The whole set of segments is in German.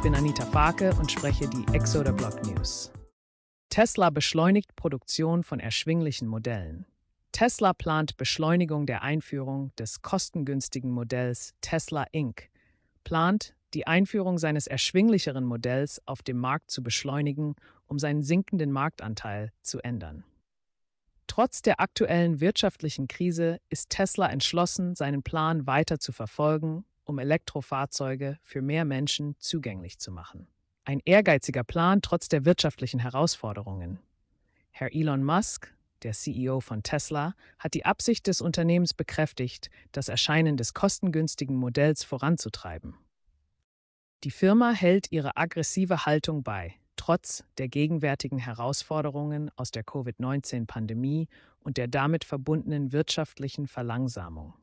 Ich bin Anita Farke und spreche die Exoder Block News. Tesla beschleunigt Produktion von erschwinglichen Modellen. Tesla plant Beschleunigung der Einführung des kostengünstigen Modells Tesla Inc. Plant, die Einführung seines erschwinglicheren Modells auf dem Markt zu beschleunigen, um seinen sinkenden Marktanteil zu ändern. Trotz der aktuellen wirtschaftlichen Krise ist Tesla entschlossen, seinen Plan weiter zu verfolgen um Elektrofahrzeuge für mehr Menschen zugänglich zu machen. Ein ehrgeiziger Plan trotz der wirtschaftlichen Herausforderungen. Herr Elon Musk, der CEO von Tesla, hat die Absicht des Unternehmens bekräftigt, das Erscheinen des kostengünstigen Modells voranzutreiben. Die Firma hält ihre aggressive Haltung bei, trotz der gegenwärtigen Herausforderungen aus der Covid-19-Pandemie und der damit verbundenen wirtschaftlichen Verlangsamung.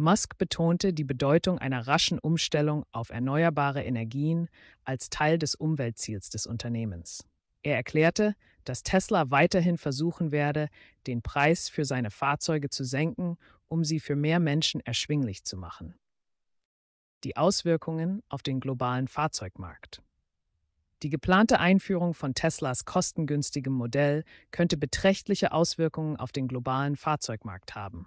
Musk betonte die Bedeutung einer raschen Umstellung auf erneuerbare Energien als Teil des Umweltziels des Unternehmens. Er erklärte, dass Tesla weiterhin versuchen werde, den Preis für seine Fahrzeuge zu senken, um sie für mehr Menschen erschwinglich zu machen. Die Auswirkungen auf den globalen Fahrzeugmarkt. Die geplante Einführung von Teslas kostengünstigem Modell könnte beträchtliche Auswirkungen auf den globalen Fahrzeugmarkt haben.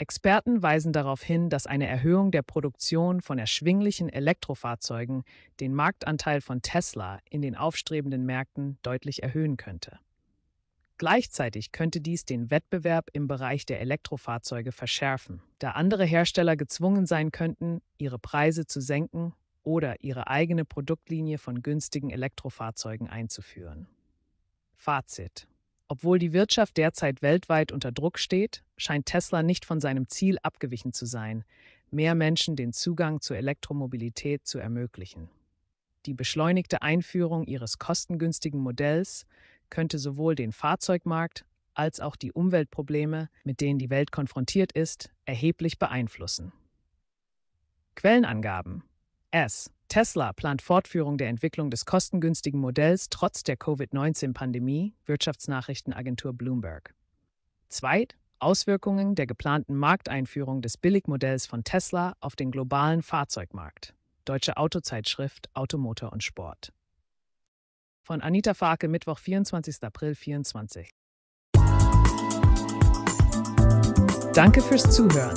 Experten weisen darauf hin, dass eine Erhöhung der Produktion von erschwinglichen Elektrofahrzeugen den Marktanteil von Tesla in den aufstrebenden Märkten deutlich erhöhen könnte. Gleichzeitig könnte dies den Wettbewerb im Bereich der Elektrofahrzeuge verschärfen, da andere Hersteller gezwungen sein könnten, ihre Preise zu senken oder ihre eigene Produktlinie von günstigen Elektrofahrzeugen einzuführen. Fazit obwohl die Wirtschaft derzeit weltweit unter Druck steht, scheint Tesla nicht von seinem Ziel abgewichen zu sein, mehr Menschen den Zugang zur Elektromobilität zu ermöglichen. Die beschleunigte Einführung ihres kostengünstigen Modells könnte sowohl den Fahrzeugmarkt als auch die Umweltprobleme, mit denen die Welt konfrontiert ist, erheblich beeinflussen. Quellenangaben S. Tesla plant Fortführung der Entwicklung des kostengünstigen Modells trotz der Covid-19-Pandemie, Wirtschaftsnachrichtenagentur Bloomberg. Zweit, Auswirkungen der geplanten Markteinführung des Billigmodells von Tesla auf den globalen Fahrzeugmarkt. Deutsche Autozeitschrift Automotor und Sport. Von Anita Farke, Mittwoch, 24. April 2024. Danke fürs Zuhören.